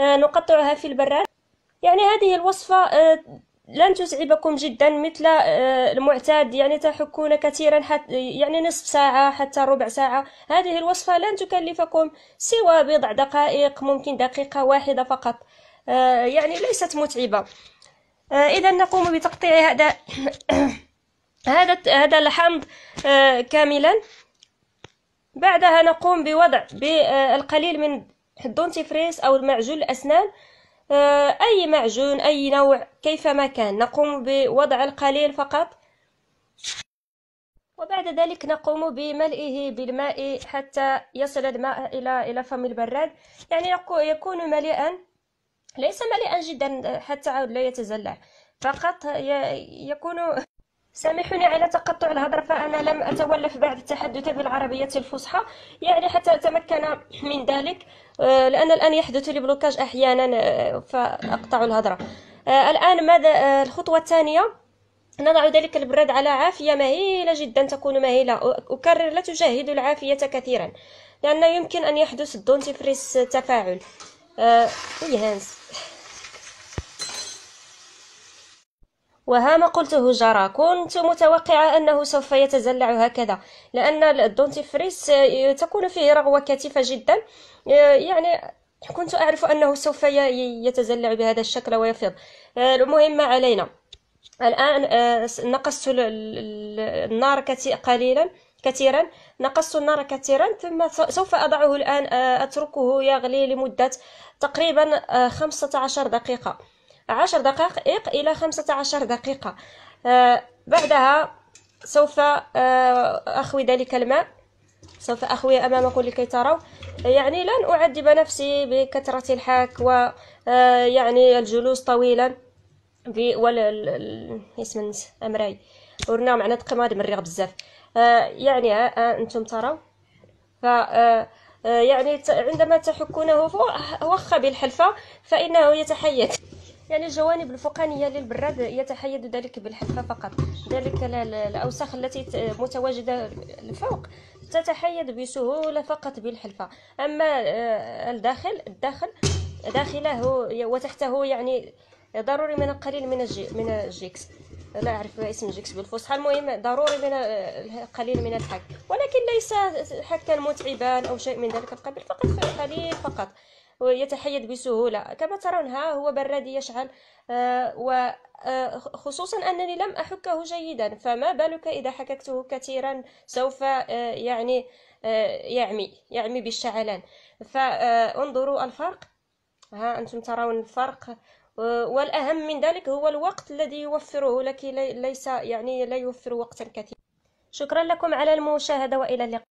آه، نقطعها في البراد يعني هذه الوصفة آه، لن تتعبكم جدا مثل آه، المعتاد يعني تحكون كثيرا حتى يعني نصف ساعة حتى ربع ساعة هذه الوصفة لن تكلفكم سوى بضع دقائق ممكن دقيقة واحدة فقط يعني ليست متعبة إذا نقوم بتقطيع هذا هذا هذا الحمض كاملا بعدها نقوم بوضع بالقليل من الدونتيفريس أو المعجون الأسنان آه، أي معجون أي نوع كيفما كان نقوم بوضع القليل فقط وبعد ذلك نقوم بملئه بالماء حتى يصل الماء إلى إلى فم البراد يعني يكون مليئا ليس مليئا جدا حتى لا يتزلع فقط يكون سامحوني على تقطع الهضرة فأنا لم أتولف بعد التحدث بالعربية الفصحى يعني حتى أتمكن من ذلك آه، لأن الآن يحدث لي بلوكاج أحيانا آه، فأقطع الهضرة آه، الآن ماذا الخطوة الثانية نضع ذلك البراد على عافية مهيلة جدا تكون مهيلة أكرر لا تجاهد العافية كثيرا لأنه يمكن أن يحدث الدونتيفريس تفاعل أه إيه هانس وهام قلته جرى كنت متوقعة أنه سوف يتزلع هكذا لأن الدونتيفريس آه، تكون فيه رغوة كثيفة جدا آه، يعني كنت أعرف أنه سوف يتزلع بهذا الشكل ويفيض آه، المهم ما علينا الآن نقصت النار قليلا كثيرا نقصت النار كثيرا ثم سوف أضعه الآن أتركه يغلي لمدة تقريبا 15 دقيقة عشر دقائق إلى خمسة عشر دقيقة آه، بعدها سوف آه، أخوي ذلك الماء سوف أخوي أمامكم لكي تروا يعني لن أعذب نفسي بكثرة الحاك ويعني آه، الجلوس طويلا في ولا اسم أمراي ورنا معنا تقماد مريغ بزاف يعني أنتم تروا ف يعني عندما تحكونه واخا بالحلفة فإنه يتحيك يعني الجوانب الفوقانية للبراد يتحيد ذلك بالحفة فقط ذلك الأوساخ التي متواجدة الفوق تتحيد بسهولة فقط بالحلفة أما آه، الداخل الداخل داخله وتحته يعني ضروري من القليل من الجي من الجيكس لا أعرف اسم الجيكس بالفصحى المهم ضروري من القليل من الحك ولكن ليس حكا متعبا أو شيء من ذلك القبيل فقط قليل فقط ويتحيد بسهولة كما ترون ها هو برادي يشعل آه، وخصوصا آه، أنني لم أحكه جيدا فما بالك إذا حككته كثيرا سوف آه، يعني يعمي يعمي بالشعلان فانظروا الفرق ها أنتم ترون الفرق والأهم من ذلك هو الوقت الذي يوفره لك ليس يعني لا يوفر وقتا كثيرا شكرا لكم على المشاهدة وإلى اللقاء